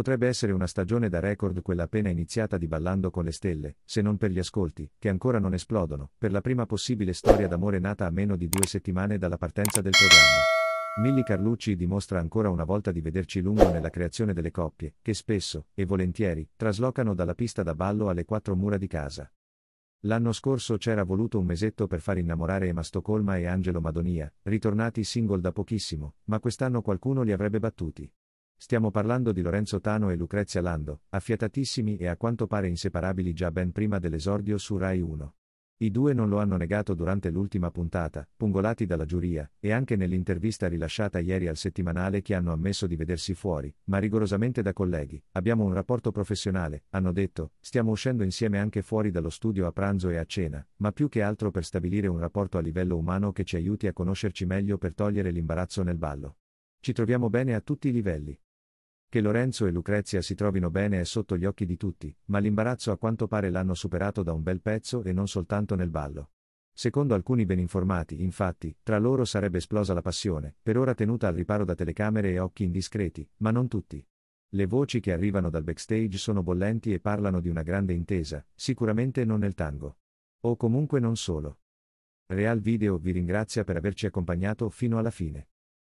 Potrebbe essere una stagione da record quella appena iniziata di Ballando con le stelle, se non per gli ascolti, che ancora non esplodono, per la prima possibile storia d'amore nata a meno di due settimane dalla partenza del programma. Milli Carlucci dimostra ancora una volta di vederci lungo nella creazione delle coppie, che spesso, e volentieri, traslocano dalla pista da ballo alle quattro mura di casa. L'anno scorso c'era voluto un mesetto per far innamorare Emma Stoccolma e Angelo Madonia, ritornati single da pochissimo, ma quest'anno qualcuno li avrebbe battuti. Stiamo parlando di Lorenzo Tano e Lucrezia Lando, affiatatissimi e a quanto pare inseparabili già ben prima dell'esordio su Rai 1. I due non lo hanno negato durante l'ultima puntata, pungolati dalla giuria, e anche nell'intervista rilasciata ieri al settimanale che hanno ammesso di vedersi fuori, ma rigorosamente da colleghi. Abbiamo un rapporto professionale, hanno detto, stiamo uscendo insieme anche fuori dallo studio a pranzo e a cena, ma più che altro per stabilire un rapporto a livello umano che ci aiuti a conoscerci meglio per togliere l'imbarazzo nel ballo. Ci troviamo bene a tutti i livelli. Che Lorenzo e Lucrezia si trovino bene è sotto gli occhi di tutti, ma l'imbarazzo a quanto pare l'hanno superato da un bel pezzo e non soltanto nel ballo. Secondo alcuni ben informati, infatti, tra loro sarebbe esplosa la passione, per ora tenuta al riparo da telecamere e occhi indiscreti, ma non tutti. Le voci che arrivano dal backstage sono bollenti e parlano di una grande intesa, sicuramente non nel tango. O comunque non solo. Real Video vi ringrazia per averci accompagnato fino alla fine.